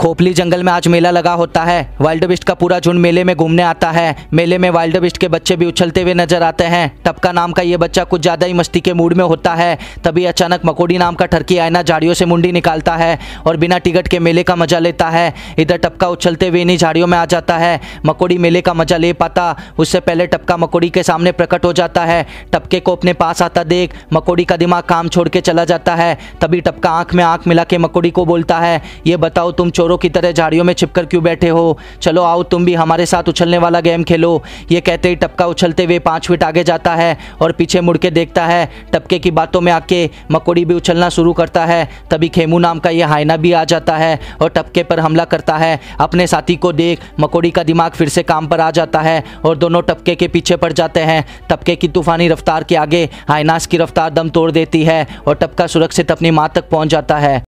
खोपली जंगल में आज मेला लगा होता है वाइल्ड बिस्ट का पूरा झुंड मेले में घूमने आता है मेले में वाइल्ड बिस्ट के बच्चे भी उछलते हुए नजर आते हैं टपका नाम का ये बच्चा कुछ ज्यादा ही मस्ती के मूड में होता है तभी अचानक मकोड़ी नाम का ठरकी आयना झाड़ियों से मुंडी निकालता है और बिना टिकट के मेले का मजा लेता है इधर टपका उछलते हुए इन्हीं झाड़ियों में आ जाता है मकोड़ी मेले का मजा ले पाता उससे पहले टपका मकोड़ी के सामने प्रकट हो जाता है टपके को अपने पास आता देख मकोड़ी का दिमाग काम छोड़ के चला जाता है तभी टपका आंख में आंख मिला के मकोड़ी को बोलता है ये बताओ तुम चोर चोरों की तरह झाड़ियों में छिपकर क्यों बैठे हो चलो आओ तुम भी हमारे साथ उछलने वाला गेम खेलो ये कहते ही टपका उछलते हुए पाँच फीट आगे जाता है और पीछे मुड़ के देखता है टपके की बातों में आके मकोड़ी भी उछलना शुरू करता है तभी खेमू नाम का यह हाइना भी आ जाता है और टपके पर हमला करता है अपने साथी को देख मकोड़ी का दिमाग फिर से काम पर आ जाता है और दोनों टपके के पीछे पड़ जाते हैं टपके की तूफानी रफ्तार के आगे हायनास की रफ्तार दम तोड़ देती है और टपका सुरक्षित अपनी माँ तक पहुँच जाता है